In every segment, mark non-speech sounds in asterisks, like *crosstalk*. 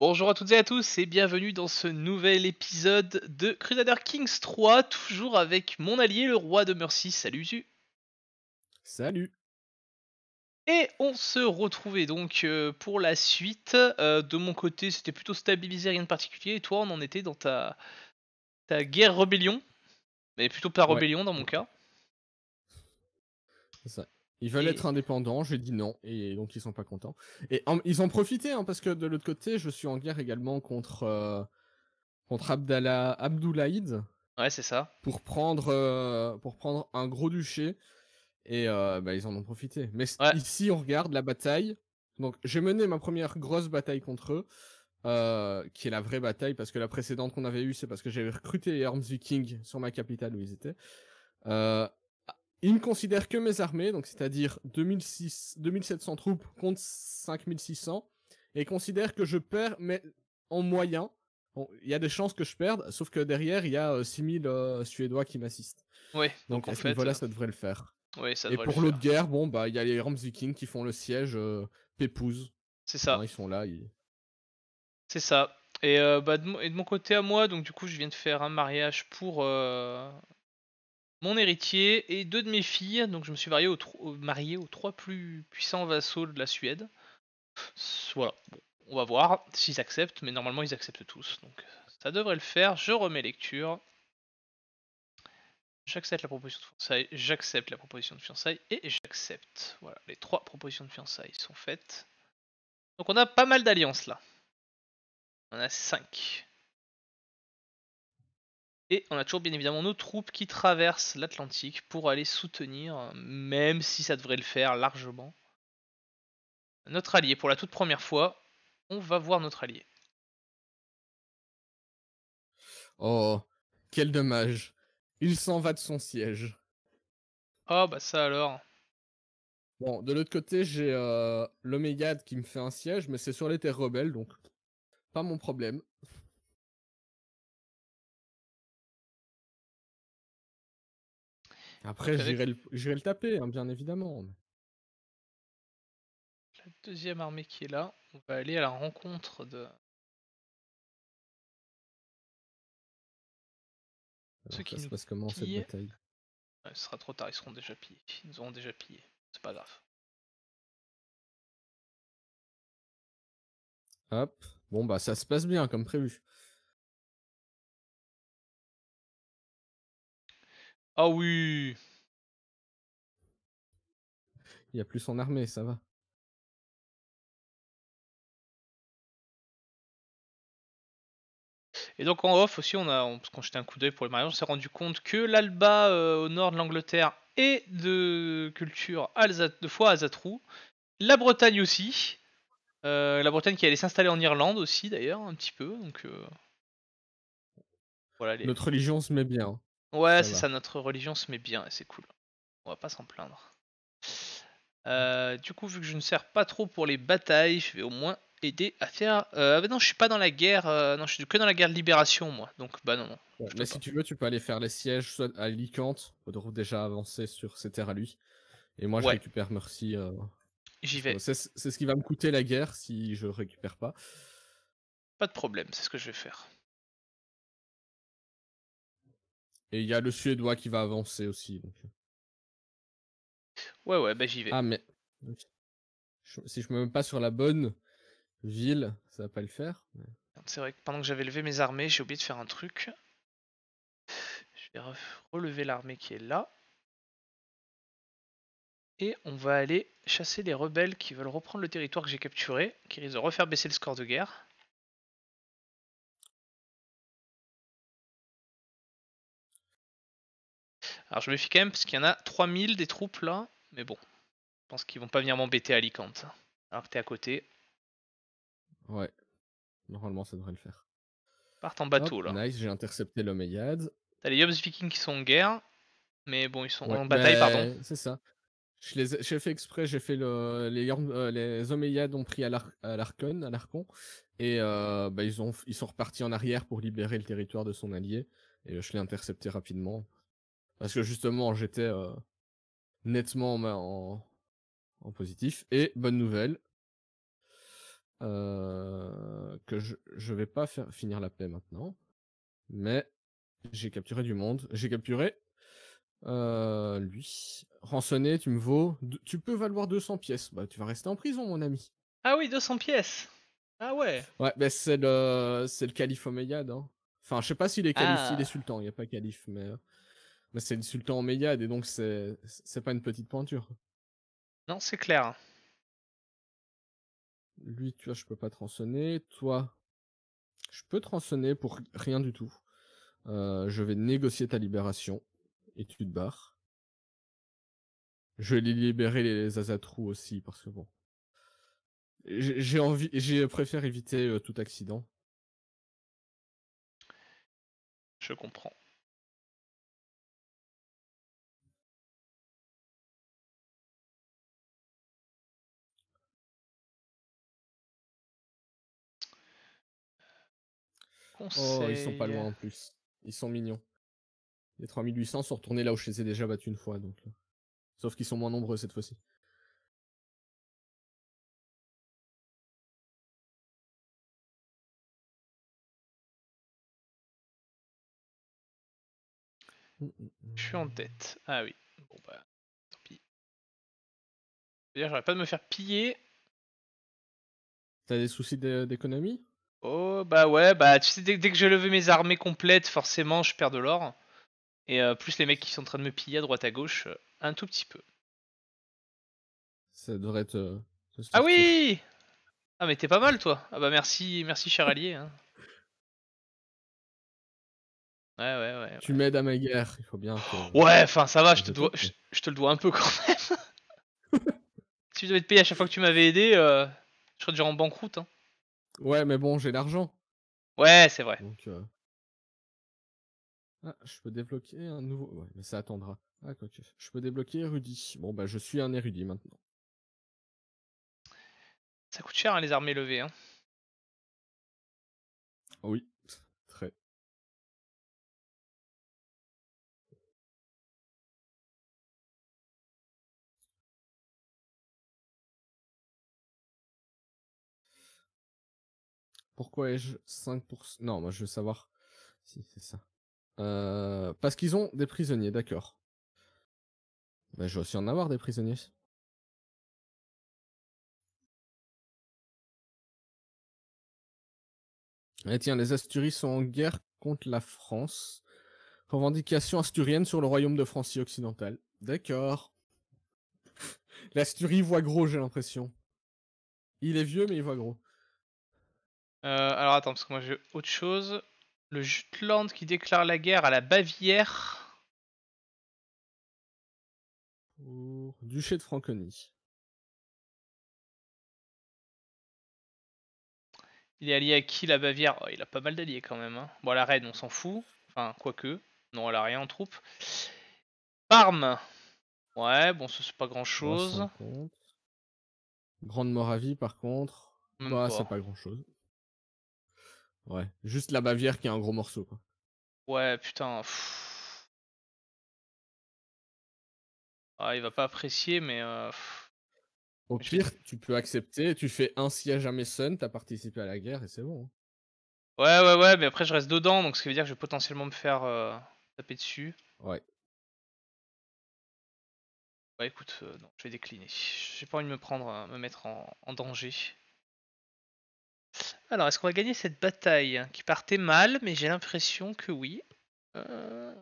Bonjour à toutes et à tous et bienvenue dans ce nouvel épisode de Crusader Kings 3, toujours avec mon allié le roi de Mercy. Salut Zu. Salut. Et on se retrouvait donc euh, pour la suite. Euh, de mon côté, c'était plutôt stabilisé, rien de particulier. Et toi, on en était dans ta, ta guerre rébellion, mais plutôt pas rébellion dans mon cas. C'est ça. Ils veulent être indépendants, j'ai dit non, et donc ils sont pas contents. Et ils ont profité, hein, parce que de l'autre côté, je suis en guerre également contre, euh, contre Abdallah Abdoulaïd. Ouais, c'est ça. Pour prendre, euh, pour prendre un gros duché, et euh, bah, ils en ont profité. Mais ici, on regarde la bataille. Donc j'ai mené ma première grosse bataille contre eux, qui est la vraie bataille, parce que la précédente qu'on avait eue, c'est parce que j'avais recruté les Arms Vikings sur ma capitale où ils étaient. Il ne considère que mes armées, donc c'est-à-dire 2700 troupes contre 5600, et considère que je perds mais en moyen. il y a des chances que je perde, sauf que derrière, il y a 6000 euh, euh, Suédois qui m'assistent. Oui, donc, en fait, voilà, euh, ça devrait le faire. Oui, ça et pour l'autre guerre, bon, bah, il y a les Rams qui font le siège Pépouze. C'est ça. Hein, ils sont là. C'est ça. Et, bah, de, et de mon côté à moi, donc du coup, je viens de faire un mariage pour mon héritier et deux de mes filles. Donc je me suis marié aux, trois plus puissants vassaux de la Suède. Voilà, on va voir s'ils acceptent, mais normalement ils acceptent tous. Donc ça devrait le faire. Je remets lecture. J'accepte la proposition de fiançailles, j'accepte la proposition de fiançailles et j'accepte. Voilà, les trois propositions de fiançailles sont faites. Donc on a pas mal d'alliances là. On a cinq. Et on a toujours bien évidemment nos troupes qui traversent l'Atlantique pour aller soutenir, même si ça devrait le faire largement, notre allié. Pour la toute première fois, on va voir notre allié. Oh, quel dommage. Il s'en va de son siège. Oh bah ça alors. Bon, de l'autre côté, j'ai euh, l'Oméga qui me fait un siège, mais c'est sur les terres rebelles, donc pas mon problème. Après, j'irai le, le, taper, hein, bien évidemment. La deuxième armée qui est là, on va aller à la rencontre de. qui ça se passe comment cette bataille Ce sera trop tard, ils seront déjà pillés. Ils nous auront déjà pillé. C'est pas grave. Hop. Bon, bah, ça se passe bien, comme prévu. Ah oui Il y a plus son armée, ça va. Et donc en off aussi, on a, parce qu'on jetait un coup d'œil pour les mariage on s'est rendu compte que l'Alba euh, au nord de l'Angleterre est de culture de foi La Bretagne aussi. Euh, la Bretagne qui allait s'installer en Irlande aussi d'ailleurs, un petit peu. Donc euh, voilà, Notre religion se met bien. Hein. Ouais, c'est ça, notre religion se met bien et c'est cool. On va pas s'en plaindre. Mmh. Euh, du coup, vu que je ne sers pas trop pour les batailles, je vais au moins aider à faire. Euh, bah non, je suis pas dans la guerre. Euh, non, je suis que dans la guerre de libération, moi. Donc, bah non, mais si tu veux, tu peux aller faire les sièges soit à Alicante. Faudra déjà avancer sur ces terres à lui. Et moi, je récupère merci J'y vais. C'est ce qui va me coûter la guerre si je récupère pas. Pas de problème, c'est ce que je vais faire. Et il y a le Suédois qui va avancer aussi. Donc... Euh. Ouais, ouais, bah j'y vais. Ah, mais. Si je me mets pas sur la bonne ville, ça va pas le faire. C'est vrai que pendant que j'avais levé mes armées, j'ai oublié de faire un truc. Je vais relever l'armée qui est là. Et on va aller chasser les rebelles qui veulent reprendre le territoire que j'ai capturé, qui risquent de refaire baisser le score de guerre. Alors je me fie quand même parce qu'il y en a 3000 des troupes là, mais bon, je pense qu'ils vont pas venir m'embêter à Alicante. Alors que t'es à côté. Ouais, normalement ça devrait le faire. Partent en bateau là. Nice, j'ai intercepté l'Omeyad. T'as les Yobs Vikings qui sont en guerre, mais bon, ils sont en bataille, pardon. C'est ça. j'ai fait exprès, j'ai fait le, les, euh, Omeyades ont pris à l'Arcon, à l'Arcon, et euh, bah, ils, ont, ils sont repartis en arrière pour libérer le territoire de son allié, et je l'ai intercepté rapidement. Parce que justement, j'étais nettement en, en, positif. Et bonne nouvelle, que je, je vais pas faire, finir la paix maintenant, mais j'ai capturé du monde. J'ai capturé lui. Rançonné, tu me vaux. Tu peux valoir 200 pièces. Bah, tu vas rester en prison, mon ami. Ah oui, 200 pièces. Ah ouais. Ouais, bah c'est le, c'est le calife Omeyyad, hein. Enfin, je sais pas s'il est calife, s'il est ah. sultan. Il n'y a pas calife, mais mais c'est le sultan en et donc c'est c'est pas une petite peinture. Non, c'est clair. Lui, tu vois, je peux pas te Toi, je peux tronçonner pour rien du tout. Euh, je vais négocier ta libération et tu te barres. Je vais libérer les, Azatrou aussi parce que bon, j'ai envie, j'ai préfère éviter euh, tout accident. Je comprends. Oh, ils sont pas loin en plus. Ils sont mignons. Les 3800 sont retournés là où je les ai déjà battus une fois, donc. Euh. Sauf qu'ils sont moins nombreux cette fois-ci. Hum, hum, hum. Je suis en tête Ah oui. Bon bah, tant pis. D'ailleurs, j'aurais pas de me faire piller. T'as des soucis d'économie Oh bah ouais, bah tu sais, dès, que j'ai levé mes armées complètes, forcément je perds de l'or. Et euh, plus les mecs qui sont en train de me piller à droite à gauche, euh, un tout petit peu. Ça devrait être. Euh, ah oui Ah mais t'es pas mal toi Ah bah merci, merci cher allié. Hein. Ouais, ouais, ouais. Tu m'aides à ma guerre, il faut bien. *gasps* Ouais, enfin ça va, je te, dois, je, te le dois un peu quand même. si *laughs* je devais te payer à chaque fois que tu m'avais aidé, je serais déjà en banqueroute. hein. Ouais, mais bon, j'ai l'argent. Ouais, c'est vrai. Donc, euh ah, je peux débloquer un nouveau. Ouais, mais ça attendra. Ah, quoi Je peux débloquer érudit. Bon, bah, je suis un érudit maintenant. Ça coûte cher hein, les armées levées. Hein. Oui. Pourquoi ai-je 5%? Non, moi, je veux savoir. Si, c'est ça. Euh, parce qu'ils ont des prisonniers, d'accord. Mais je vais aussi en avoir des prisonniers. Et eh, tiens, les Asturies sont en guerre contre la France. Revendication asturienne sur le royaume de Francie occidentale. D'accord. *laughs* L'Asturie voit gros, j'ai l'impression. Il est vieux, mais il voit gros. Euh, alors attends, parce que moi j'ai autre chose. Le Jutland qui déclare la guerre à la Bavière. Pour Duché de Franconie. Il est allié à qui la Bavière oh, Il a pas mal d'alliés quand même. Hein. Bon, la reine, on s'en fout. Enfin, quoique. Non, elle a rien en troupe. Parme Ouais, bon, ce c'est pas grand chose. Grande Moravie, par contre. bah, c'est pas grand chose. Ouais, juste la Bavière qui est un gros morceau. Quoi. Ouais, putain. Ah, il va pas apprécier, mais. Euh, Au pire, tu peux accepter, tu fais un siège à Mason, t'as participé à la guerre et c'est bon. Hein. Ouais, ouais, ouais, mais après je reste dedans, donc ce qui veut dire que je vais potentiellement me faire euh, taper dessus. Ouais. Bah écoute, euh, non, je vais décliner. J'ai pas envie de me prendre, me mettre en danger. Alors, est-ce qu'on va gagner cette bataille qui partait mal, mais j'ai l'impression que oui. Euh,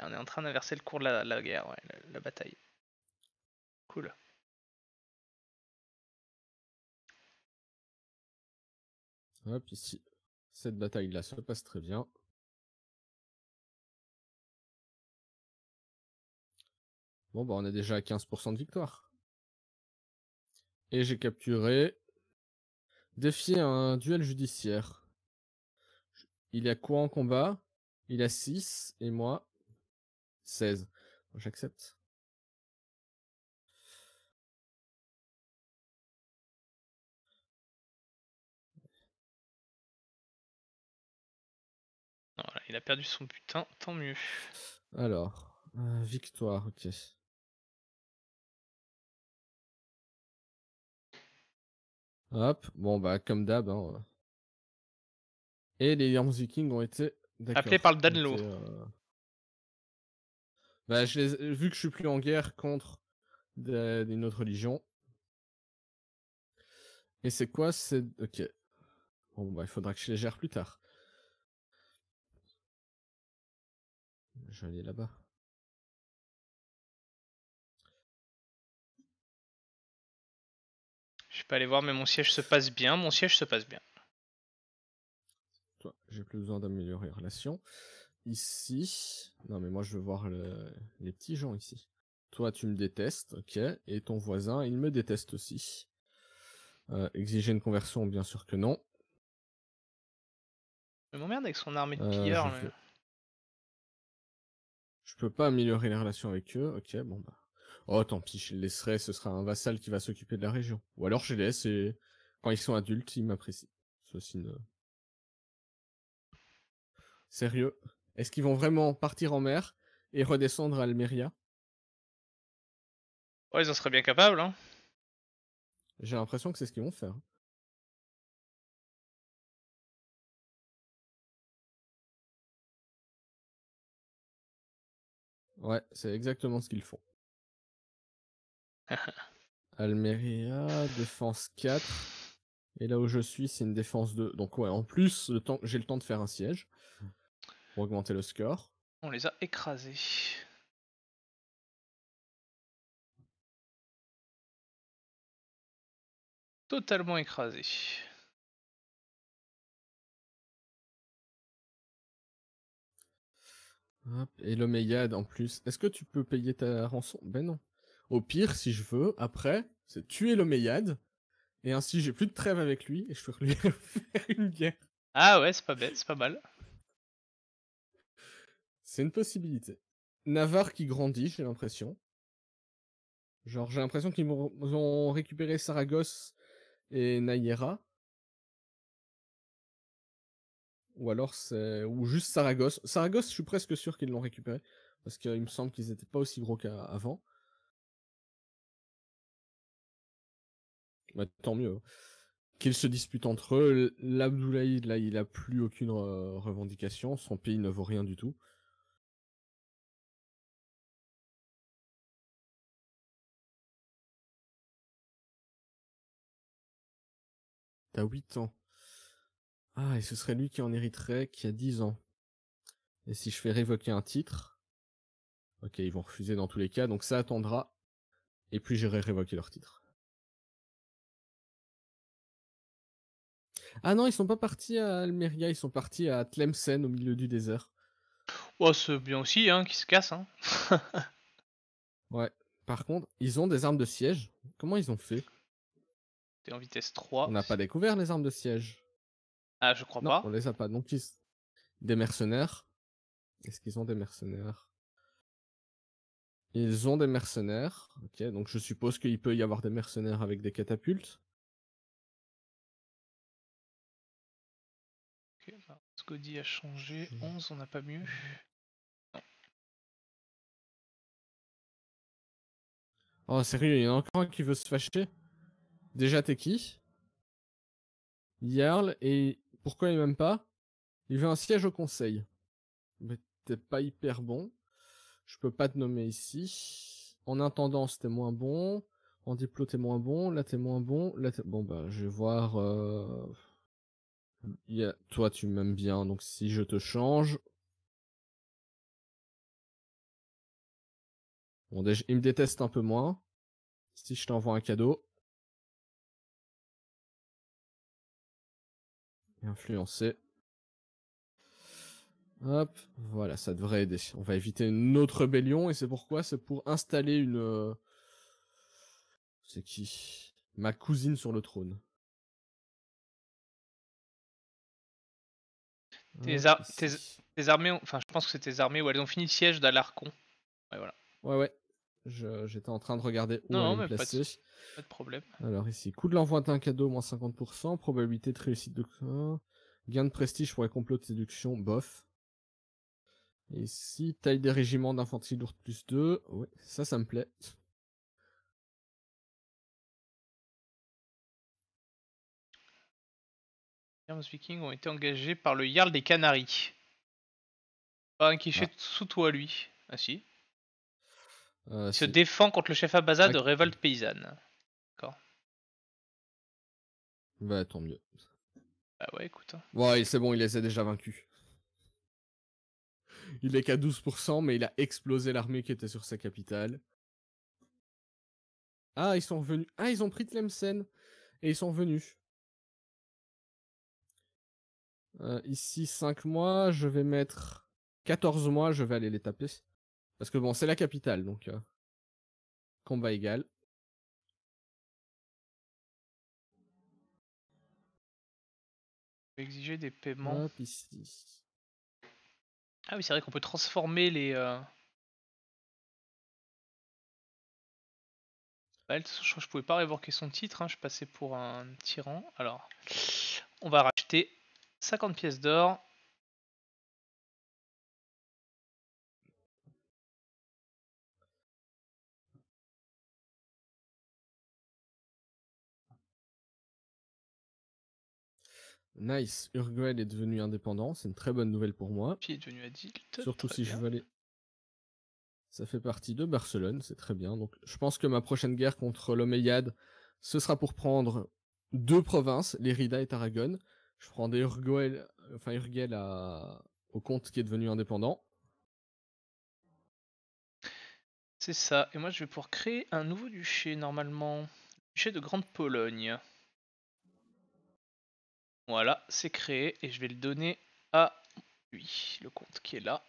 on est en train d'inverser le cours de la, guerre, la, bataille. Cool. Hop, ah, ici. Cette bataille-là se passe très bien. Bon, bah, on est déjà à 15% de victoire. Et j'ai capturé. Défier un duel judiciaire. Il y a quoi en combat Il a 6 et moi 16. J'accepte. Voilà, il a perdu son putain, tant mieux. Alors, euh, victoire, ok. Hop, bon bah comme d'hab. Hein, Et les Yams ont été appelés par le Danlo. Euh, bah, je vu que je suis plus en guerre contre une autre religion. Et c'est quoi C'est ok. Bon bah il faudra que je les gère plus tard. Je vais aller là-bas. peux aller voir, mais mon siège se passe bien. Mon siège se passe bien. Toi, j'ai plus besoin d'améliorer les relations. Ici. Non, mais moi, je veux voir les petits gens ici. Toi, tu me détestes, ok. Et ton voisin, il me déteste aussi. Euh, exiger une conversion, bien sûr que non. Mais merde avec son armée de euh, pilleurs. je, peux... je peux pas améliorer les relations avec eux, ok, bon bah. Oh, tant pis, je le laisserai, ce sera un vassal qui va s'occuper de la région. Ou alors je les laisse et quand ils sont adultes, ils m'apprécient. Ceci ne... Sérieux Est-ce qu'ils vont vraiment partir en mer et redescendre à Almeria Ouais, ils en seraient bien capables, hein J'ai l'impression que c'est ce qu'ils vont faire. Ouais, c'est exactement ce qu'ils font. Almeria, défense 4. Et là où je suis, c'est une défense 2. Donc ouais, en plus, j'ai le temps de faire un siège. Pour augmenter le score. On les a écrasés. Totalement écrasés. Et l'Oméga en plus. Est-ce que tu peux payer ta rançon Ben non. Au pire, si je veux, après, c'est tuer l'Omeyade. Et ainsi, j'ai plus de trêve avec lui et je peux lui *laughs* faire une guerre. Ah ouais, c'est pas bête, c'est pas mal. C'est une possibilité. Navarre qui grandit, j'ai l'impression. Genre, j'ai l'impression qu'ils ont récupéré Saragosse et Nayera. Ou alors c'est. Ou juste Saragosse. Saragosse, je suis presque sûr qu'ils l'ont récupéré. Parce qu'il me semble qu'ils n'étaient pas aussi gros qu'avant. Bah, tant mieux. Hein. Qu'ils se disputent entre eux. L'Abdoulaye, là, il a plus aucune euh, revendication. Son pays ne vaut rien du tout. T'as 8 ans. Ah, et ce serait lui qui en hériterait, qui a 10 ans. Et si je fais révoquer un titre, ok, ils vont refuser dans tous les cas, donc ça attendra. Et puis j'irai révoquer leur titre. Ah non, ils sont pas partis à Almeria, ils sont partis à Tlemcen au milieu du désert. Oh, c'est bien aussi, hein, qui se casse, hein. *laughs* ouais. Par contre, ils ont des armes de siège. Comment ils ont fait T'es en vitesse 3. On n'a pas découvert les armes de siège. Ah, je crois pas. On les a pas. Donc, des mercenaires. Est-ce qu'ils ont des mercenaires Ils ont des mercenaires. Ok, donc je suppose qu'il peut y avoir des mercenaires avec des catapultes. Scody a changé. 11, hmm. on n'a pas mieux. Oh, sérieux, il y en a encore un qui veut se fâcher Déjà, t'es qui Yarl, et pourquoi il m'aime pas Il veut un siège au conseil. Mais t'es pas hyper bon. Je peux pas te nommer ici. En intendance, t'es moins bon. En diplôme, t'es moins bon. Là, t'es moins bon. Là, Bon, bah, je vais voir... Euh, toi, tu m'aimes bien, donc si je te change. Bon, déjà, il me déteste un peu moins. Si je t'envoie un cadeau. Influencer. Hop, voilà, ça devrait aider. On va éviter une autre rébellion, et c'est pourquoi C'est pour installer une... Euh, c'est qui Ma cousine sur le trône. Tes, armées, enfin, je pense que c'est tes armées où elles ont fini le siège d'Alarcon. Ouais, voilà. Ouais, ouais. J'étais en train de regarder où non, pas de, problème. Alors ici, coût de l'envoi d'un cadeau, moins 50%, probabilité de réussite de... Gain de prestige pour les complots de séduction, bof. ici, taille des régiments d'infanterie lourde plus 2. Ouais, ça, ça me plaît. Les vikings ont été engagés par le Jarl des Canaries. un quichet ah. sous lui. Ah si. Euh, il se défend contre le chef Abaza de révolte paysanne. D'accord. Bah tant mieux. Bah ouais, écoute. Hein. Ouais, c'est bon, il les a déjà vaincus. Il est qu'à 12%, mais il a explosé l'armée qui était sur sa capitale. Ah, ils sont revenus. Ah, ils ont pris Tlemcen. Et ils sont revenus. Euh, ici, 5 mois, je vais mettre 14 mois, je vais aller les taper. Parce que bon, c'est la capitale, donc combat euh, égal. Exiger des paiements. Ah oui, c'est vrai qu'on peut transformer les... Euh, bah, je, pouvais pas révoquer son titre, hein. je passais pour un tyran. Alors, on va racheter 50 pièces d'or. Nice, Urguel est devenu indépendant, c'est une très bonne nouvelle pour moi. il est devenu adulte. Surtout si je veux aller. Ça fait partie de Barcelone, c'est très bien. Donc je pense que ma prochaine guerre contre l'Omeyyade, ce sera pour prendre deux provinces, l'érida et Tarragone. Je prends des enfin à, au comte qui est devenu indépendant. C'est ça. Et moi, je vais pour créer un nouveau duché, normalement. Duché de Grande Pologne. Voilà, c'est créé. Et je vais le donner à lui, le comte qui est là.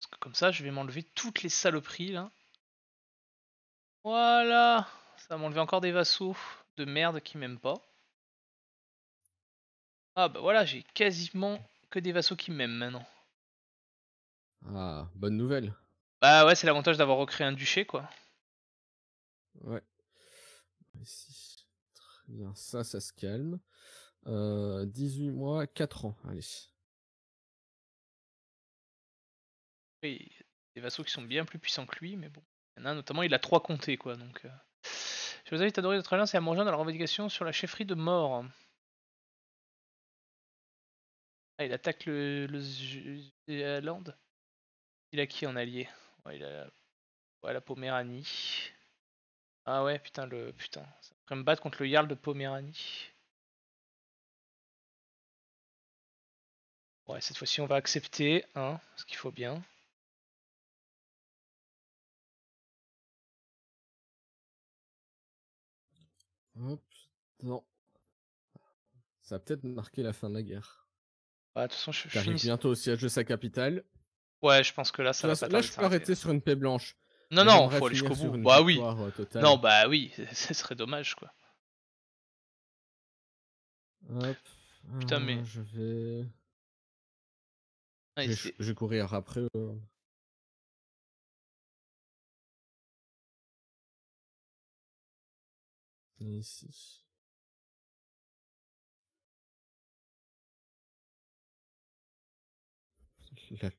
Parce que comme ça, je vais m'enlever toutes les saloperies, là. Voilà Ça va m'enlever encore des vassaux de merde qui m'aiment pas. Ah bah voilà, j'ai quasiment que des vassaux qui m'aiment maintenant. Ah, bonne nouvelle. Bah ouais, c'est l'avantage d'avoir recréé un duché, quoi. Ouais. Très bien, ça, ça se calme. 18 euh, mois, 4 ans, allez. Oui, des vassaux qui sont bien plus puissants que lui, mais bon. Il y en a notamment, il a 3 comtés, quoi, donc... Euh. Je vous invite à adorer notre alliance et à manger dans la revendication sur la chefferie de mort. Ah, il attaque le, le euh, land. Il a qui en allié ouais, Il a la Poméranie. Ah ouais, putain, le putain. Ça pourrait me battre contre le Jarl de Poméranie. Ouais, cette fois-ci, on va accepter, hein, ce qu'il faut bien. Hop, non. Ça a peut-être marqué la fin de la guerre. Bah, bientôt au siège de sa capitale. Ouais, je pense que là, ça va pas Là, je peux arrêter sur une paix blanche. Non, non, faut aller jusqu'au bout. Bah oui. Euh, non, bah oui, *laughs* ce serait dommage, quoi. Hop. Putain, mais. Euh, je vais. Ah, je, vais courir après. Euh. Ici. la...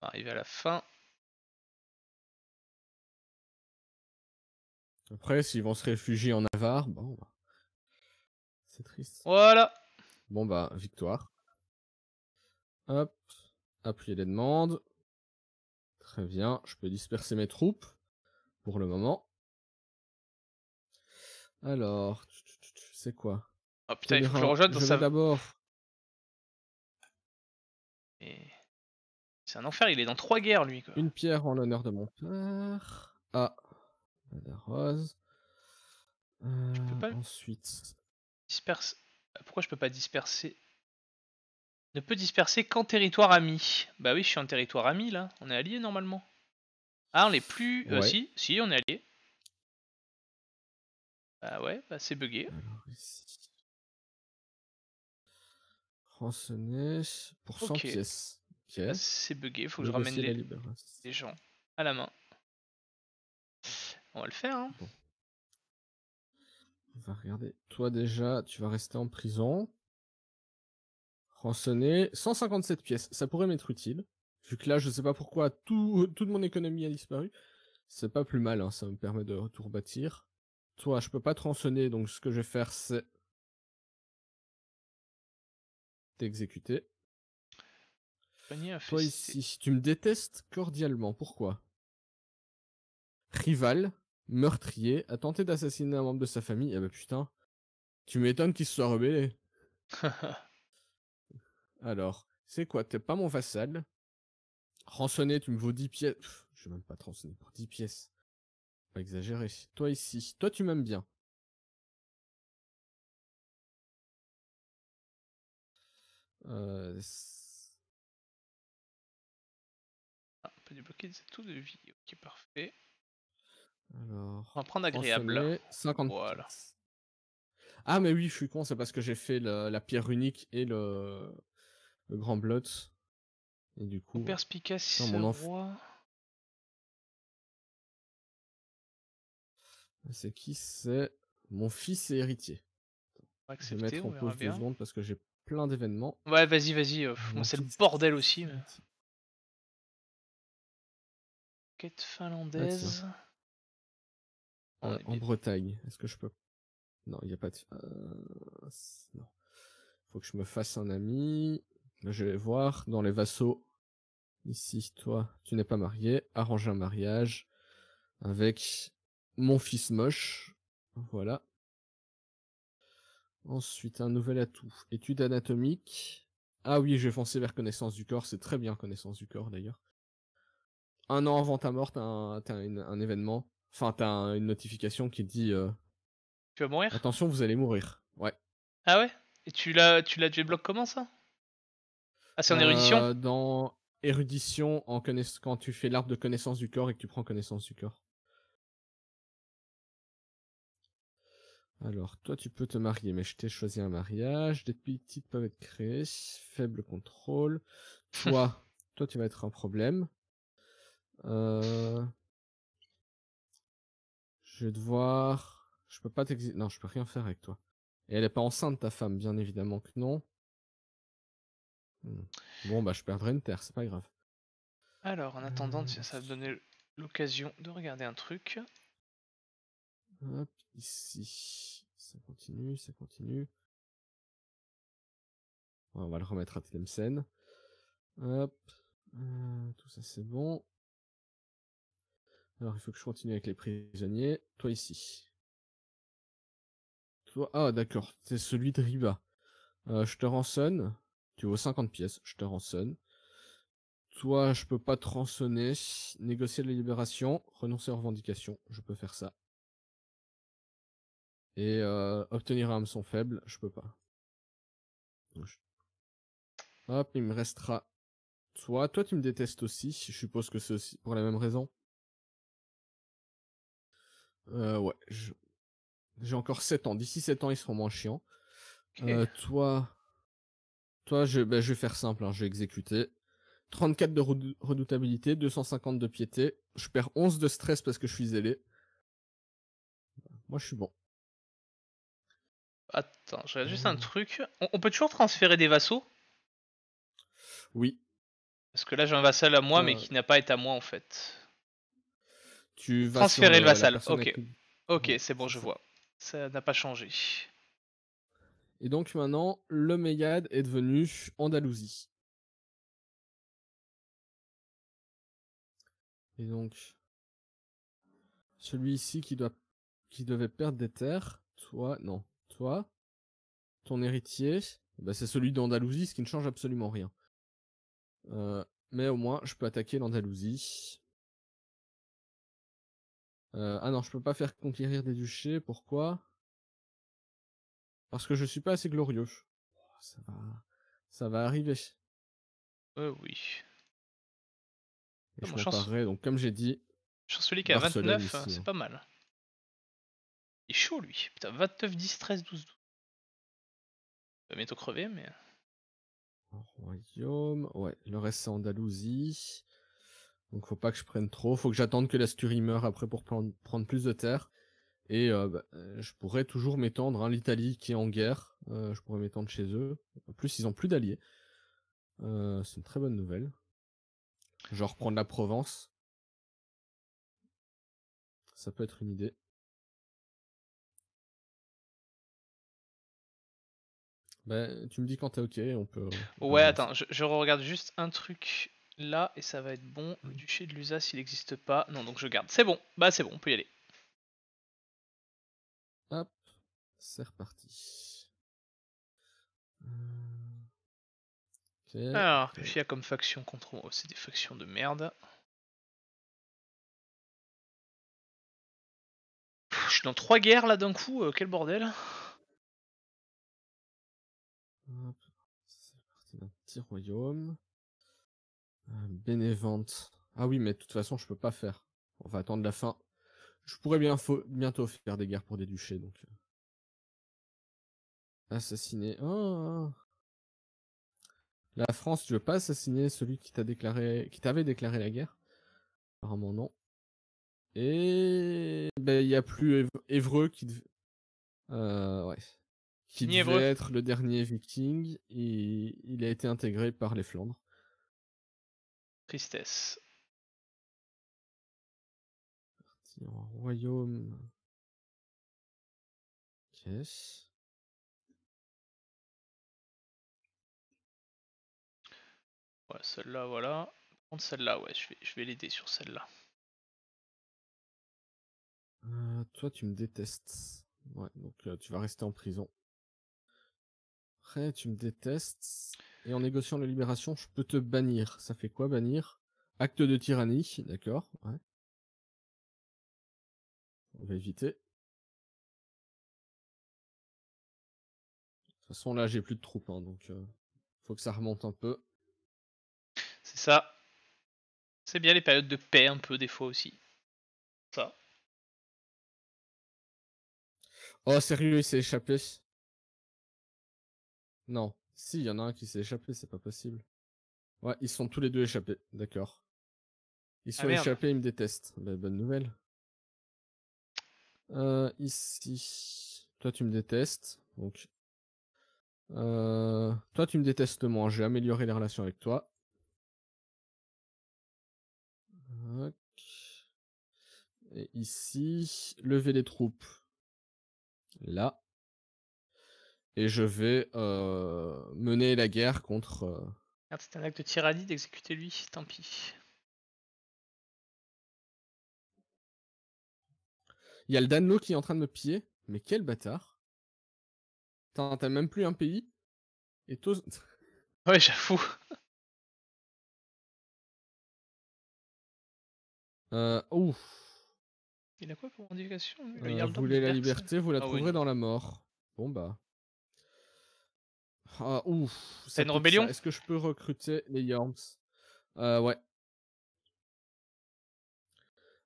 Arrivé à la fin. Après, s'ils vont se réfugier en avare bon, bah, c'est triste. Voilà. Bon bah, victoire. Hop, appuyer les demandes. Très bien, je peux disperser mes troupes pour le moment. Alors, c'est quoi Oh putain, il faut que je dans sa... d'abord. C'est un enfer, il est dans trois guerres lui. Une pierre en l'honneur de mon père. Ah, la rose. Euh, ensuite. Disperse. Pourquoi je peux pas disperser Ne peut disperser qu'en territoire ami. Bah oui, je suis en territoire ami là. On est alliés, normalement. Ah, on est plus. Euh, si, si, on est alliés. Bah ouais, bah c'est bugué. Rançonner pour 100 pièces. Ah, c'est bugué, faut que je ramène des... Hein, gens à la main. On va le faire. Hein. On va regarder. Toi déjà, tu vas rester en prison. Rançonner 157 pièces. Ça pourrait m'être utile. Vu que là, je sais pas pourquoi toute mon économie a disparu. C'est pas plus mal, hein. ça me permet de tout rebâtir. Toi, je peux pas tronçonner, donc ce que je vais faire, c'est t'exécuter. Toi ici, tu me détestes cordialement. Pourquoi Rival, meurtrier, a tenté d'assassiner un membre de sa famille. Eh bah putain, tu m'étonnes qu'il se soit rebellé. *laughs* Alors, c'est quoi T'es pas mon vassal. Rançonner, tu me vaux 10 pièces. Je vais même pas te pour 10 pièces. Pas exagéré. Toi ici. Toi, tu m'aimes bien. Euh... Ah, on peut débloquer des atouts de vie. Ok, parfait. Alors. On va prendre agréable. Voilà. Ah, mais oui, je suis con, c'est parce que j'ai fait la pierre unique et le, le grand blot. Et du coup. Perspicace, mon enfant. C'est qui C'est mon fils et héritier. je vais mettre en pause deux secondes parce que j'ai plein d'événements. Ouais, vas-y, vas-y. Euh, c'est le bordel aussi. Quête ah, finlandaise. Euh, en Bretagne, est-ce que je peux Non, il n'y a pas de. Euh, Faut que je me fasse un ami. Je vais voir dans les vassaux. Ici, toi, tu n'es pas marié. Arrange un mariage avec mon fils moche. Voilà. Ensuite, un nouvel atout. Étude anatomique. Ah oui, je vais foncer vers connaissance du corps. C'est très bien connaissance du corps d'ailleurs. Un an avant ta mort, t'as un, événement. Enfin, t'as une notification qui dit. Euh, tu vas mourir. Attention, vous allez mourir. Ouais. Ah ouais. Et tu l'as, tu l'as débloqué comment ça Ah, c'est en euh, érudition. Dans érudition, en quand tu fais l'arbre de connaissance du corps et que tu prends connaissance du corps. Alors, toi, tu peux te marier, mais je t'ai choisi un mariage. Des petites peuvent être créées, faible contrôle. Toi, *laughs* toi, tu vas être un problème. Euh, je vais devoir. Je peux pas t'exister, Non, je peux rien faire avec toi. Et elle est pas enceinte, ta femme, bien évidemment que non. Hmm. Bon, bah, je perdrai une terre, c'est pas grave. Alors, en attendant, ça va euh. donner l'occasion de regarder un truc. Hop, ici. Ça continue, ça continue. On va le remettre à Tlemcen. Hop. Euh, tout ça, c'est bon. Alors, il faut que je continue avec les prisonniers. Toi, ici. Toi, ah, d'accord. C'est celui de Riva. Euh, je te rançonne. Tu vaux 50 pièces. Je te rançonne. Toi, je peux pas te rançonner. Négocier la libération. Renoncer aux revendications. Je peux faire ça. Et euh, obtenir un hameçon faible, je peux pas. Hop, il me restera toi. Toi, tu me détestes aussi. Je suppose que c'est aussi pour la même raison. Euh, ouais, j'ai encore 7 ans. D'ici 7 ans, ils seront moins chiants. Euh, toi, toi, ben, je, vais faire simple. Hein, je vais exécuter. 34 de redoutabilité, 250 de piété. Je perds 11 de stress parce que je suis zélé. Moi, je suis bon. Attends, j'ai juste un mmh. truc. On, peut toujours transférer des vassaux Oui. Parce que là, j'ai un vassal à moi, mais qui n'a pas été à moi en fait. Tu vas transférer le euh, vassal. Ok. Ok, c'est bon, je vois. Ça n'a pas changé. Et donc maintenant, le mégade est devenu Andalousie. Et donc, celui-ci qui, doit... qui devait perdre des terres, toi, non toi, ton héritier, bah, c'est celui d'Andalousie, ce qui ne change absolument rien. Euh, mais au moins, je peux attaquer l'Andalousie. Euh, ah non, je peux pas faire conquérir des duchés. Pourquoi Parce que je suis pas assez glorieux. Oh, ça va, arriver. Euh, oui. je donc comme j'ai dit. Chancelier qui a 29, c'est pas mal. Il est chaud lui. Putain, 29, 10, 13, 12, 12. Il mettre au crevé mais. Euh. Royaume. Ouais, le reste c'est Andalousie. Donc faut pas que je prenne trop. Faut que j'attende que l'Asturie meure après pour prendre, plus de terre. Et euh, bah, euh, je pourrais toujours m'étendre. Hein. L'Italie qui est en guerre, je pourrais m'étendre chez eux. En plus, ils ont plus d'alliés. c'est une très bonne nouvelle. Genre prendre la Provence. Ça peut être une idée. Bah, tu me dis quand t'es ok, on peut. Ouais, attends, je, regarde juste un truc là et ça va être bon. Le duché de Lusa, s'il n'existe pas. Non, donc je garde. C'est bon, bah c'est bon, on peut y aller. Hop, c'est reparti. Euh, Alors, qu'est-ce qu'il y a comme faction contre moi oh, C'est des factions de merde. je suis dans trois guerres là d'un coup, euh, quel bordel c'est parti d'un petit royaume. Euh, Bénévente. Ah oui, mais de toute façon, je peux pas faire. On va attendre la fin. Je pourrais bien bientôt faire des guerres pour des duchés, donc. Euh. Assassiner. Oh, oh, oh. La France, tu veux pas assassiner celui qui t'a déclaré, qui t'avait déclaré la guerre Apparemment non. Et ben il y a plus Évreux qui. Euh, ouais qui devait être le dernier Viking, et il a été intégré par les Flandres. Tristesse. Parti en royaume. celle-là, voilà. Prendre celle-là, ouais, je vais, je vais l'aider sur celle-là. Euh, toi, tu me détestes. Ouais, donc euh, tu vas rester en prison tu me détestes, et en négociant la libération, je peux te bannir. Ça fait quoi bannir Acte de tyrannie, d'accord, On va éviter. De toute façon, là, j'ai plus de troupes, hein, donc euh, faut que ça remonte un peu. C'est ça. C'est bien les périodes de paix, un peu, des fois aussi. Ça. Oh, sérieux, il s'est échappé. Non. Si, il y en a un qui s'est échappé, c'est pas possible. Ouais, ils sont tous les deux échappés, d'accord. Ils ah, sont échappés, ils me détestent. Bah, bonne nouvelle. Euh, ici. Toi, tu me détestes. Donc. Euh, toi, tu me détestes moins. J'ai amélioré les relations avec toi. Et ici, lever les troupes. Là et je vais mener la guerre contre. C'est un acte de tyrannie d'exécuter lui, tant pis. Il y a le Danlo qui est en train de me piller, mais quel bâtard. T'as même plus un pays Et tous. *laughs* Ouais, j'avoue. Euh, ouf. Il a quoi pour indication Vous euh, voulez la liberté, vous la ah trouverez dans la mort. Bon bah. C'est une rébellion Est-ce que je peux recruter les Yorms euh, Ouais.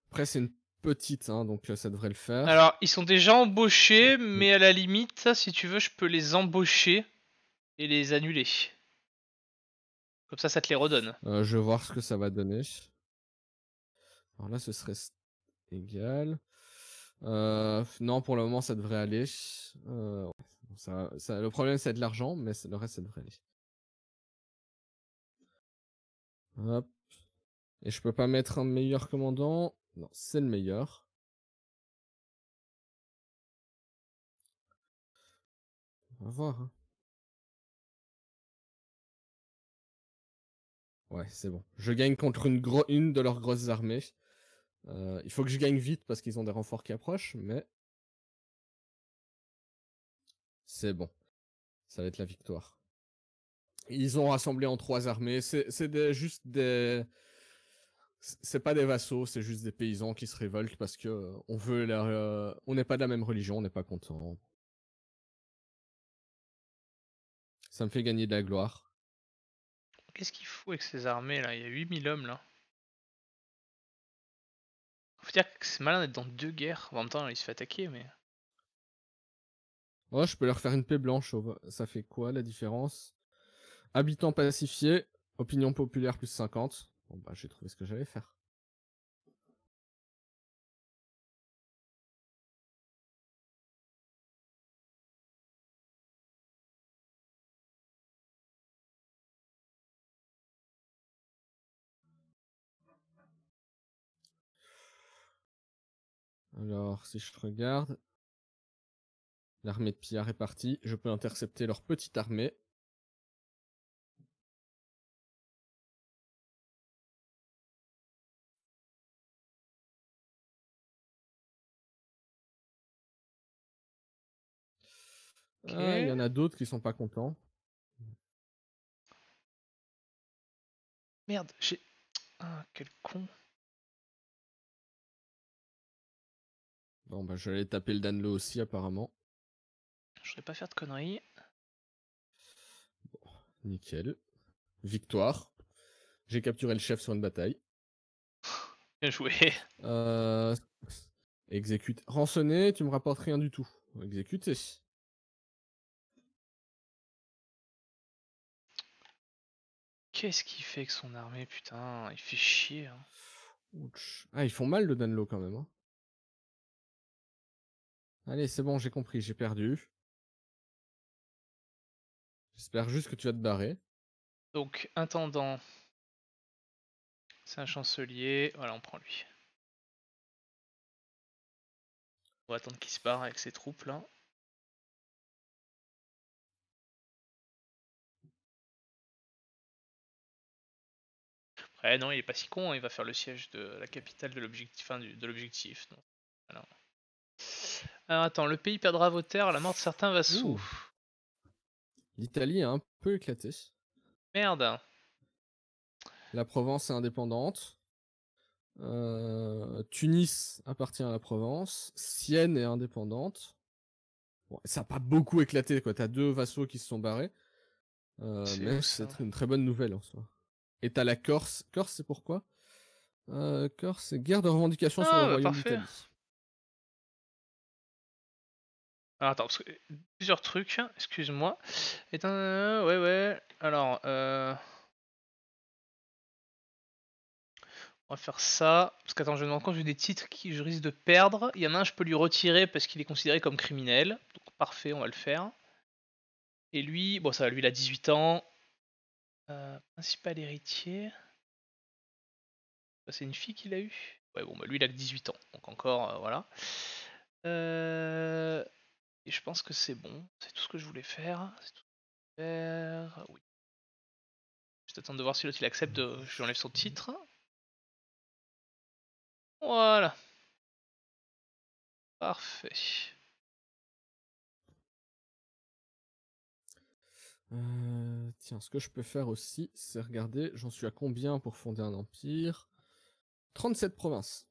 Après, c'est une petite, hein, donc euh, ça devrait le faire. Alors, ils sont déjà embauchés, mais à la limite, si tu veux, je peux les embaucher et les annuler. Comme ça, ça te les redonne. Euh, je vais voir ce que ça va donner. Alors là, ce serait égal. non, pour le moment, ça devrait aller le problème, c'est de l'argent, mais le reste, c'est de aller. Hop. Et je peux pas mettre un meilleur commandant. Non, c'est le meilleur. On va voir. Hein. Ouais, c'est bon. Je gagne contre une, une de leurs grosses armées. Euh, il faut que je gagne vite parce qu'ils ont des renforts qui approchent, mais c'est bon. Ça va être la victoire. Ils ont rassemblé en trois armées. C'est juste des... C'est pas des vassaux, c'est juste des paysans qui se révoltent parce que euh, on veut leur, euh, on n'est pas de la même religion, on n'est pas content. Ça me fait gagner de la gloire. Qu'est-ce qu'il faut avec ces armées là Il y a 8000 hommes là. Faut dire que c'est malin d'être dans deux guerres. En même temps, il se fait attaquer, mais. Oh, je peux leur faire une paix blanche. Oh, bah, ça fait quoi la différence Habitants pacifiés, opinion populaire plus 50. Bon bah j'ai trouvé ce que j'allais faire. Alors, si je regarde, L'armée de pillards est partie. Je peux intercepter leur petite armée. Ah, il y en a d'autres qui sont pas contents. Merde, j'ai. Ah, quel con. Bon, bah, j'allais taper le Danlo aussi, apparemment. Je vais pas faire de conneries. Bon, nickel. Victoire. J'ai capturé le chef sur une bataille. *laughs* Bien joué. Euh, exécute. Rançonné, tu me rapportes rien du tout. Exécuté. Qu'est-ce qui fait que son armée, putain Il fait chier. Hein. Ah, ils font mal le Danlo quand même. Hein. Allez, c'est bon, j'ai compris, j'ai perdu. J'espère juste que tu vas te barrer. Donc, intendant. C'est un chancelier. Voilà, on prend lui. On va attendre qu'il se barre avec ses troupes là. Après non, il est pas si con, hein. il va faire le siège de la capitale de l'objectif. Enfin, de l'objectif. Alors... attends, le pays perdra vos terres, la mort de certains va sous. L'Italie a un peu éclaté. Merde. La Provence est indépendante. Euh, Tunis appartient à la Provence. Sienne est indépendante. Bon, ça n'a pas beaucoup éclaté, quoi. T'as deux vassaux qui se sont barrés. Euh, mais c'est une très bonne nouvelle en soi. Et t'as la Corse. Corse, c'est pourquoi euh, Corse, c'est guerre de revendication sur le ah, bah, royaume d'Italie. Alors, attends, parce que plusieurs trucs, excuse-moi. Et un... ouais, ouais. Alors, euh, on va faire ça. Parce qu'attends, je me rends compte j'ai des titres que je risque de perdre. Il y en a un, je peux lui retirer parce qu'il est considéré comme criminel. Donc, parfait, on va le faire. Et lui, bon, ça va, lui, il a 18 ans. Euh, principal héritier. C'est une fille qu'il a eue Ouais, bon, bah, lui, il a que 18 ans. Donc, encore, euh, voilà. Euh, et je pense que c'est bon. C'est tout ce que je voulais faire. C'est tout ce je voulais ah Oui. Je vais attendre de voir si l'autre il accepte. Euh, je lui enlève son titre. Voilà. Parfait. Euh, tiens, ce que je peux faire aussi, c'est regarder, j'en suis à combien pour fonder un empire 37 provinces.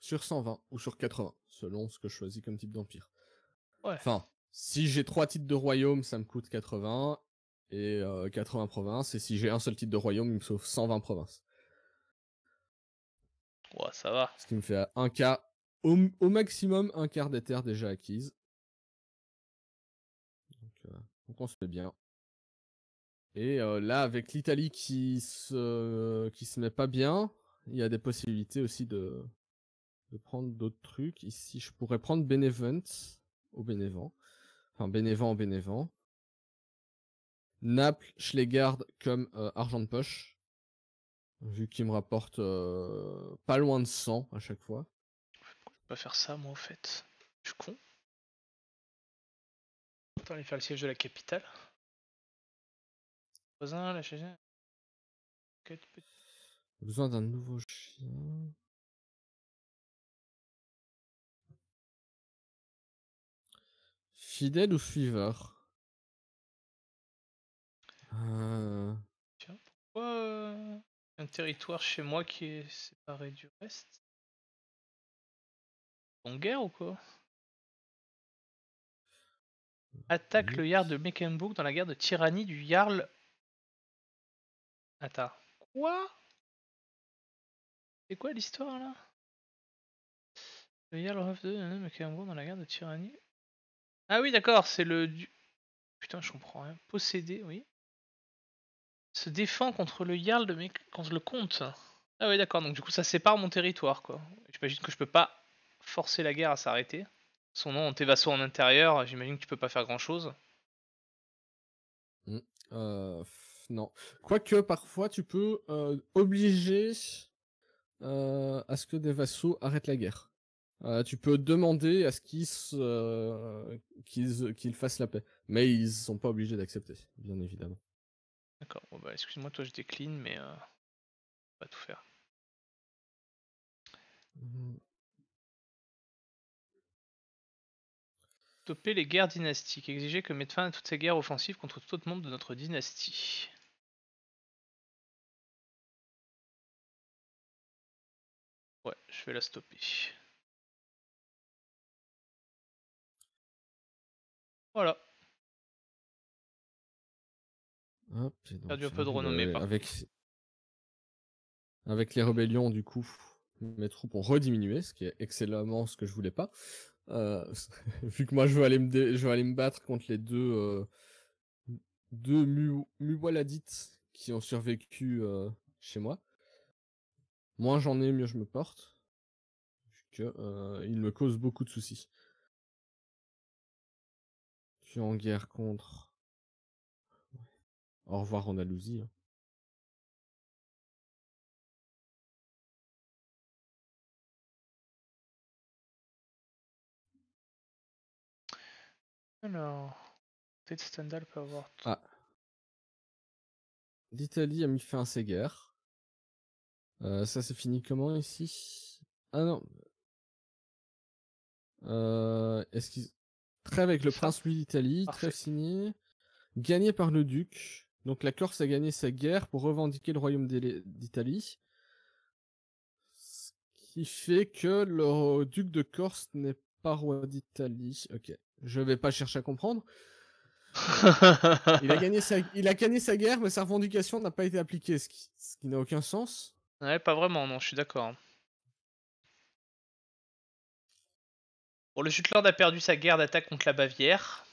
Sur 120 ou sur 80, selon ce que je choisis comme type d'empire. Enfin, si j'ai trois titres de royaume, ça me coûte 80 et 80 euh, provinces. Et si j'ai un seul titre de royaume, il me sauve 120 provinces. Ouais, ça va. Ce qui me fait un quart, au, maximum un quart des terres déjà acquises. Donc, euh, on se met bien. Et euh, là, avec l'Italie qui se qui se met pas bien, il y a des possibilités aussi de de prendre d'autres trucs. Ici, je pourrais prendre Benevent. Bénévent. Enfin, Bénévent au Bénévent. Naples, je les garde comme euh, argent de poche. Vu qu'ils me rapportent euh, pas loin de 100 à chaque fois. je peux pas faire ça, moi, au fait Je suis con. Attends, aller faire le siège de la capitale. Besoin d'un nouveau chien. Fidèle ou suiveur euh. Tiens, pourquoi euh, un territoire chez moi qui est séparé du reste En guerre ou quoi Attaque le Yard de Mecklenburg dans la guerre de tyrannie du Jarl. Attends. Quoi C'est quoi l'histoire là Le Jarl of de euh, Mecklenburg dans la guerre de tyrannie ah oui, d'accord, c'est le. Du... Putain, je comprends rien. Posséder, oui. Se défend contre le Jarl de mes... je le compte Ah oui, d'accord, donc du coup ça sépare mon territoire, quoi. J'imagine que je peux pas forcer la guerre à s'arrêter. Son nom, vassaux en intérieur, j'imagine que tu peux pas faire grand chose. Hmm, euh, non. Quoique parfois tu peux euh, obliger euh, à ce que des vassaux arrêtent la guerre. Euh, tu peux demander à ce euh, qu'ils qu'ils fassent la paix. Mais ils sont pas obligés d'accepter, bien évidemment. D'accord, bon bah excuse-moi, toi je décline, mais pas euh, tout faire. Mmh. Stopper les guerres dynastiques, exiger que mette fin à toutes ces guerres offensives contre tout autre monde de notre dynastie. Ouais, je vais la stopper. Voilà. perdu un peu de renommée. Euh, avec... les rébellions, du coup, mes troupes ont rediminué, ce qui est excellemment ce que je voulais pas. Euh, *laughs* vu que moi je veux aller me, battre contre les deux, euh, deux Muwaladites qui ont survécu chez moi. Moins j'en ai, mieux je me porte. Vu ils me causent beaucoup de soucis en guerre contre. Au revoir Andalousie. Hein. Alors, peut-être Stendhal peut avoir. Ah. L'Italie a mis fin à ses guerres. Euh, ça s'est fini comment ici Ah non. Euh, Est-ce qu'ils Très avec le prince Louis d'Italie, très signé, gagné par le duc. Donc la Corse a gagné sa guerre pour revendiquer le royaume d'Italie. Ce qui fait que le duc de Corse n'est pas roi d'Italie. Ok, je vais pas chercher à comprendre. il, a gagné sa... il a gagné sa guerre, mais sa revendication n'a pas été appliquée, ce qui, ce qui n'a aucun sens. Ouais, pas vraiment, non, je suis d'accord. Bon, le Jutland a perdu sa guerre d'attaque contre la Bavière.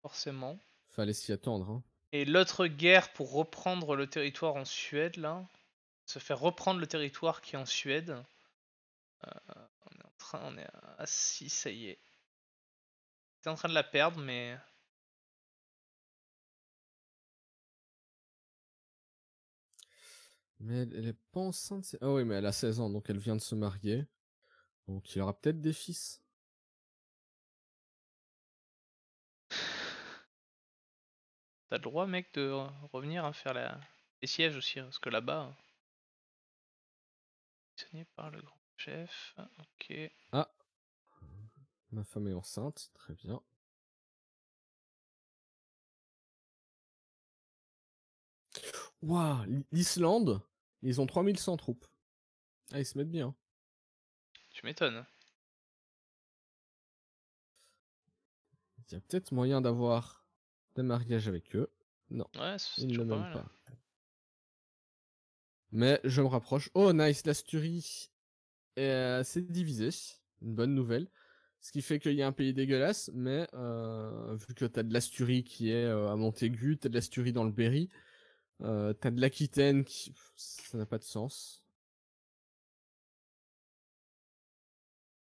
Forcément. Fallait s'y attendre. Hein. Et l'autre guerre pour reprendre le territoire en Suède, là. Se faire reprendre le territoire qui est en Suède. Euh, on est en train, on est à ça y est. était en train de la perdre, mais Mais elle, est pas enceinte. Ah oui, mais elle a 16 ans, donc elle vient de se marier. Donc il aura peut-être des fils. T'as le droit, mec, de revenir hein, faire les sièges aussi, hein, parce que là-bas. Ah, par le grand chef. Ok. Ah. Ma femme est enceinte, très bien. l'Islande, ils ont 3100 troupes. Ah, ils se mettent bien. Tu m'étonnes. Hein. Il y a peut-être moyen d'avoir des mariages avec eux. Non. ils ne m'aiment pas. Hein. Mais je me rapproche. Oh, nice, l'Asturie est c'est divisé. Une bonne nouvelle. Ce qui fait qu'il y a un pays dégueulasse, mais euh, vu que as de l'Asturie qui est euh, à Montaigu, t'as de l'Asturie dans le Berry, euh, t'as de l'Aquitaine qui... Ça n'a pas de sens.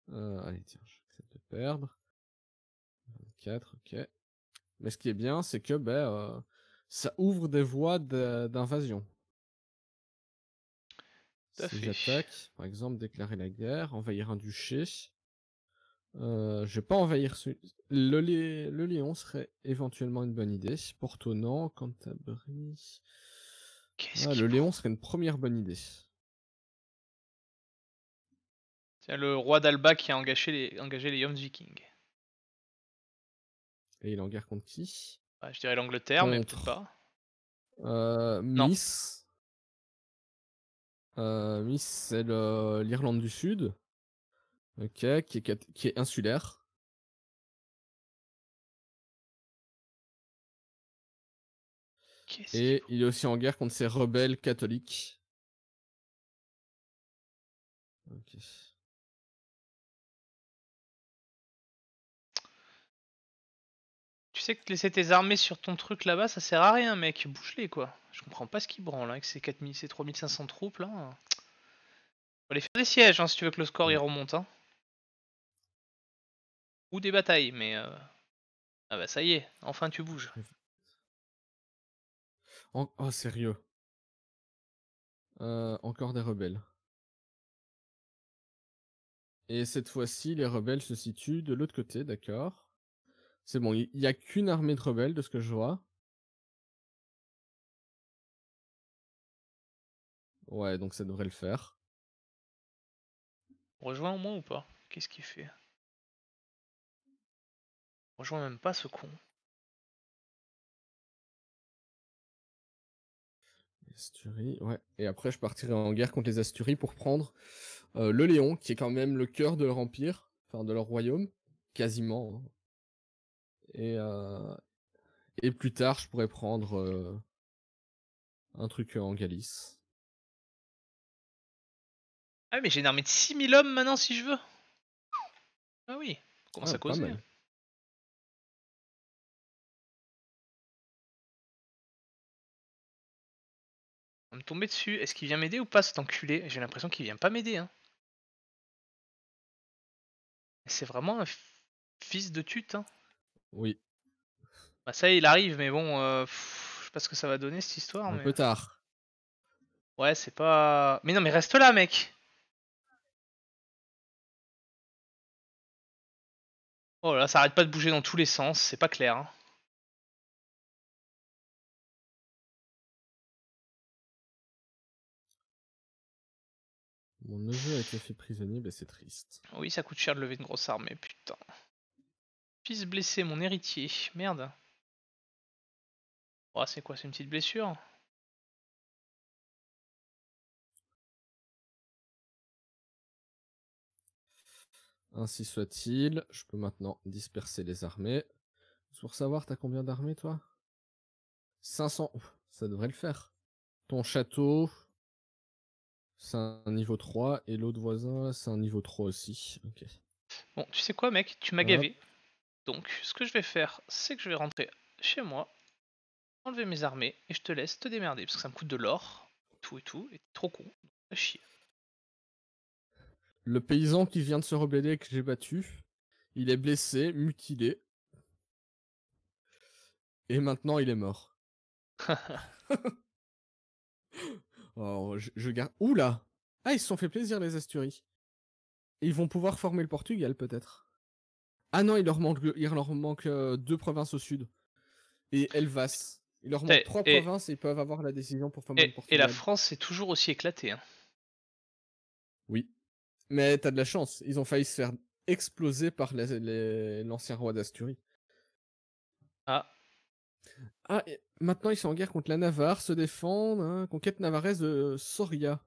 Euh, allez, tiens, j'accepte de perdre. 24, ok. Mais ce qui est bien, c'est que ben, euh, ça ouvre des voies d'invasion. Si j'attaque, par exemple, déclarer la guerre, envahir un duché, euh, je vais pas envahir ce... le, le lion serait éventuellement une bonne idée. Porto non, Cantabri. Ah, le lion serait une première bonne idée. C'est le roi d'Alba qui a engagé les, engagé Vikings. Et il est en guerre contre qui bah, Je dirais l'Angleterre, mais peut-être pas. Euh, Miss. Euh, Miss, c'est l'Irlande du Sud. Ok, qui est, insulaire. Et il est aussi en guerre contre ces rebelles catholiques. Tu sais que laisser tes armées sur ton truc là-bas, ça sert à rien, mec. bouge les quoi. Je comprends pas ce qui branle là hein, avec ces, 3500 troupes, là. On va les faire des sièges, hein, si tu veux que le score il remonte, hein ou des batailles, mais euh, ah bah ça y est, enfin tu bouges. Mmh. Oh sérieux. Euh, encore des rebelles. Et cette fois-ci, les rebelles se situent de l'autre côté, d'accord. C'est bon, il n'y a qu'une armée de rebelles de ce que je vois. Ouais, donc ça devrait le faire. Rejoins au moins ou pas Qu'est-ce qu'il fait je vois même pas ce con. Asturies, ouais. Et après, je partirai en guerre contre les Asturies pour prendre euh, le Léon, qui est quand même le cœur de leur empire, enfin de leur royaume, quasiment. Hein. Et, euh, et plus tard, je pourrais prendre euh, un truc en Galice. Ah mais j'ai une armée de 6000 hommes maintenant si je veux. Ah oui, comment ah, ça cause On me dessus. Est-ce qu'il vient m'aider ou pas cet enculé J'ai l'impression qu'il vient pas m'aider. Hein. C'est vraiment un fils de tute. Hein. Oui. Bah ça il arrive, mais bon, euh, je sais pas ce que ça va donner cette histoire. Un peu tard. Ouais, c'est pas. Mais non, mais reste là, mec. Oh là, ça arrête pas de bouger dans tous les sens. C'est pas clair. Hein. Mon neveu a été fait prisonnier, mais ben, c'est triste. Oui, ça coûte cher de lever une grosse armée, putain. Fils blessé, mon héritier. Merde. Oh, c'est quoi, c'est une petite blessure Ainsi soit-il, je peux maintenant disperser les armées. Pour savoir, t'as combien d'armées, toi 500. Ça devrait le faire. Ton château, c'est un niveau 3 et l'autre voisin c'est un niveau 3 aussi. Bon, tu sais quoi, mec, tu m'as gavé. Donc, ce que je vais faire, c'est que je vais rentrer chez moi, enlever mes armées et je te laisse te démerder parce que ça me coûte de l'or, tout et tout, et t'es trop con. À chier. Le paysan qui vient de se rebeller et que j'ai battu, il est blessé, mutilé. Et maintenant, il est mort. *laughs* *laughs* Oh, je, garde. Oula Ah, ils se sont fait plaisir, les Asturies. Ils vont pouvoir former le Portugal, peut-être. Ah non, il leur manque, leur manque euh, deux provinces au sud. Et Elvas. Il leur manque trois provinces et ils peuvent avoir la décision pour former le Portugal. Et la France est toujours aussi éclatée. Hein. Oui. Mais t'as de la chance. Ils ont failli se faire exploser par l'ancien roi d'Asturie. Ah, ah, maintenant ils sont en guerre contre la Navarre, se défendent, hein, conquête navarraise de Soria.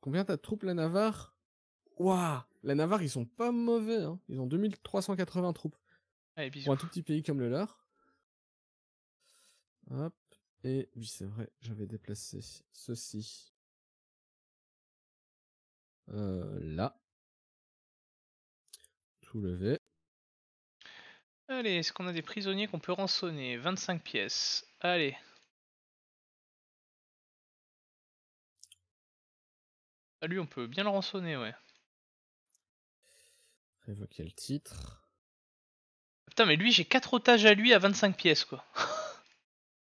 Combien t'as de troupes la Navarre Ouah La Navarre, ils sont pas mauvais, hein. ils ont 2380 troupes. Pour un tout petit pays comme le leur. Hop, et oui c'est vrai, j'avais déplacé ceci. Euh, là. Tout levé. Allez, est-ce qu'on a des prisonniers qu'on peut rançonner 25 pièces. Allez. Ah, lui, on peut bien le rançonner, ouais. Révoquer le titre. Putain, mais lui, j'ai 4 otages à lui à 25 pièces, quoi.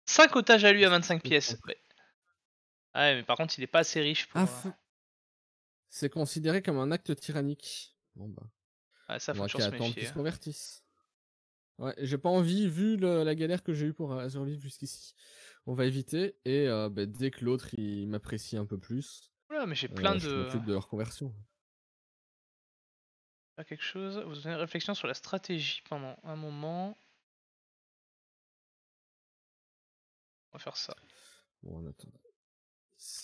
5 *laughs* otages à lui à 25 pièces. Ouais. mais par contre, il est pas assez riche pour. Ah, C'est considéré comme un acte tyrannique. Bon bah. Ah, ça, faut toujours se méfier. se hein. convertisse. Ouais, j'ai pas envie, vu la galère que j'ai eue pour euh, survivre jusqu'ici. On va éviter, et euh, bah, dès que l'autre il m'apprécie un peu plus. voilà mais j'ai euh, plein de. Je de quelque chose. Vous avez une réflexion sur la stratégie pendant un moment. On va faire ça. Bon, attend.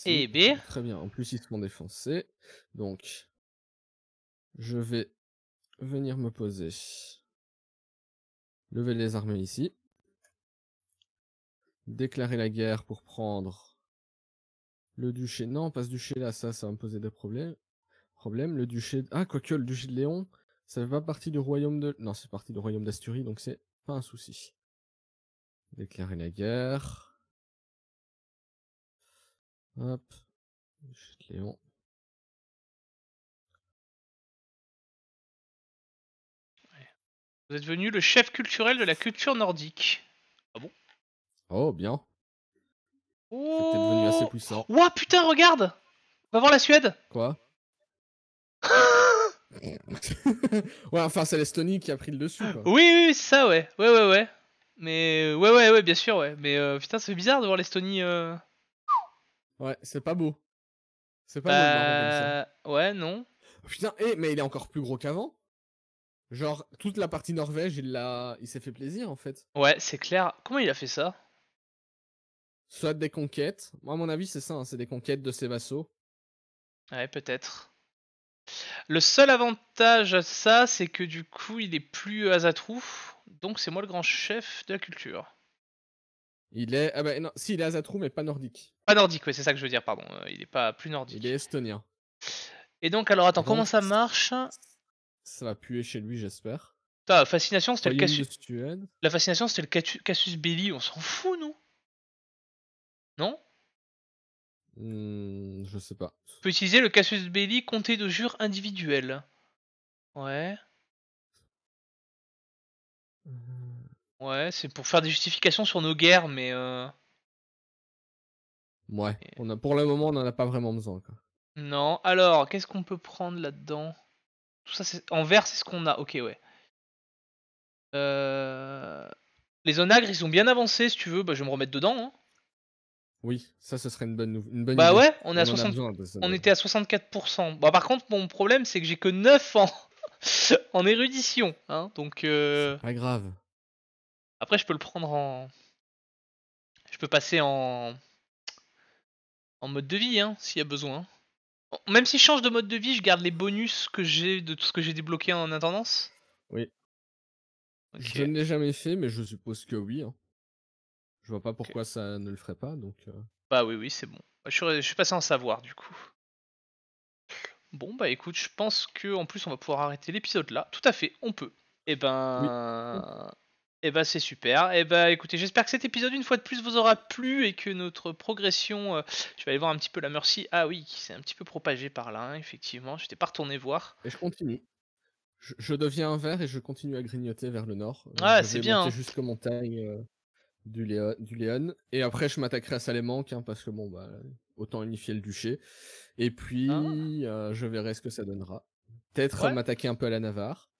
Et B. Très bien, en plus ils se sont Donc, je vais venir me poser. Levez les armées ici. Déclarer la guerre pour prendre le duché. Non, pas ce duché-là, ça, ça va me poser des problèmes. Problème, le duché... Ah, que, le duché de Léon, ça fait pas partie du royaume de... Non, c'est partie du royaume d'Asturie, donc c'est pas un souci. Déclarer la guerre. Hop. Duché de Léon. Vous êtes venu le chef culturel de la culture nordique. Ah bon Oh, bien. Oh T'es devenu assez puissant. Ouah, putain, regarde On va voir la Suède Quoi *laughs* ouais, enfin, c'est l'Estonie qui a pris le dessus. Oui, oui, c'est ça, ouais. Ouais, ouais, ouais. Mais ouais, ouais, ouais, bien sûr, ouais. Mais euh, putain, c'est bizarre de voir l'Estonie. Euh. Ouais, c'est pas beau. C'est pas beau bah, comme ça. ouais, non. Putain, eh, mais il est encore plus gros qu'avant. Genre, toute la partie Norvège, il, l'a... il s'est fait plaisir en fait. Ouais, c'est clair. Comment il a fait ça Soit des conquêtes. Moi, à mon avis, c'est ça, hein, c'est des conquêtes de ses vassaux. Ouais, peut-être. Le seul avantage à ça, c'est que du coup, il est plus Azatrou, donc c'est moi le grand chef de la culture. Il est. Ah bah non, si, il est Azatrou, mais pas nordique. Pas nordique, oui, c'est ça que je veux dire, pardon. Euh, il est pas plus nordique. Il est estonien. Et donc, alors attends, comment ça marche ça va puer chez lui, j'espère. Ta fascination, c'était le La fascination, c'était le Cassius Belli. On s'en fout, nous Non hmm, Je sais pas. On peut utiliser le Cassius Belli Compté de jures individuels Ouais. Hmm. Ouais, c'est pour faire des justifications sur nos guerres, mais. Euh... Ouais. On a, pour le moment, on en a pas vraiment besoin. Quoi. Non. Alors, qu'est-ce qu'on peut prendre là-dedans tout ça, c'est en vert, c'est ce qu'on a. Ok, ouais. Euh... Les onagres, ils ont bien avancé, si tu veux. Bah, je vais me remettre dedans. Hein. Oui, ça, ce serait une bonne, une bah ouais, on, on était à 64%. Bah, par contre, mon problème, c'est que j'ai que 9 ans *laughs* en érudition. Hein, donc. Euh... Pas grave. Après, je peux le prendre en. Je peux passer en. En mode de vie, hein, s'il y a besoin. Même si je change de mode de vie, je garde les bonus que j'ai de tout ce que j'ai débloqué en attendance Oui. Je ne l'ai jamais fait, mais je suppose que oui. Hein. Je vois pas pourquoi ça ne le ferait pas, donc... Euh. Bah oui, oui, c'est bon. Je suis, je suis passé en savoir, du coup. Bon, bah écoute, je pense que en plus on va pouvoir arrêter l'épisode là. Tout à fait, on peut. Et eh ben... Et eh bah ben, c'est super. Et eh bah ben, écoutez, j'espère que cet épisode une fois de plus vous aura plu et que notre progression, euh, je vais aller voir un petit peu la Mercy. Ah oui, qui s'est un petit peu propagée par là, effectivement. Je n'étais pas retourné voir. Et je continue. Je, deviens un vert et je continue à grignoter vers le nord. Euh, ah c'est bien. Hein. Jusqu'aux montagnes euh, du, Léon, du Et après je m'attaquerai à Salémanque hein, parce que bon bah autant unifier le duché. Et puis ah. je verrai ce que ça donnera. Peut-être m'attaquer un peu à la Navarre.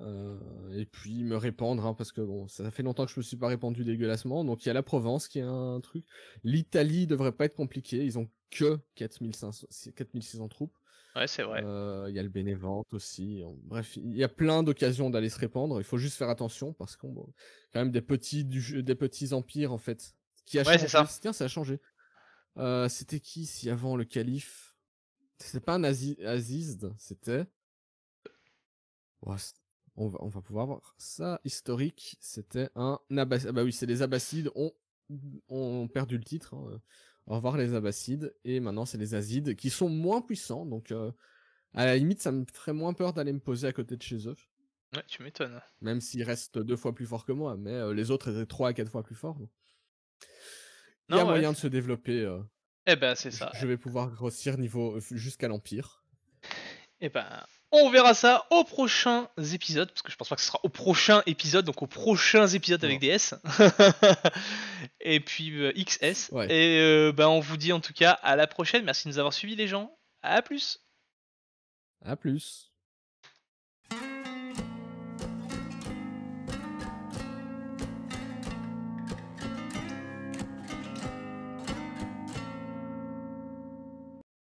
Euh, et puis me répandre, hein, parce que bon, ça fait longtemps que je me suis pas répandu dégueulassement. Donc il y a la Provence qui est un truc. L'Italie devrait pas être compliquée. Ils ont que 4600 troupes. Ouais, c'est vrai. Euh, il y a le Bénévente aussi. Bref, il y a plein d'occasions d'aller se répandre. Il faut juste faire attention parce qu'on bon, quand même des petits des petits empires en fait. Qui a ouais, changé. Ça. Tiens, ça a changé. Euh, c'était qui si avant le calife C'était pas un Aziz, c'était on va, pouvoir voir ça. Historique, c'était un abbas. Ah bah oui, c'est les Abbasides. On ont perdu le titre. Hein. Au revoir les Abbasides. Et maintenant, c'est les azides qui sont moins puissants. Donc, euh, à la limite, ça me ferait moins peur d'aller me poser à côté de chez eux. Ouais, tu m'étonnes. Même s'ils restent deux fois plus forts que moi. Mais euh, les autres étaient trois à quatre fois plus forts. Il y a moyen de se développer. Euh. eh ben, c'est ça. Je vais pouvoir grossir niveau jusqu'à l'Empire. Eh ben, on verra ça aux prochains épisodes, parce que je pense pas que ce sera au prochain épisode, donc aux prochains épisodes avec des S. *laughs* et puis euh, XS. Et euh, ben on vous dit en tout cas à la prochaine. Merci de nous avoir suivis les gens. À plus. À plus.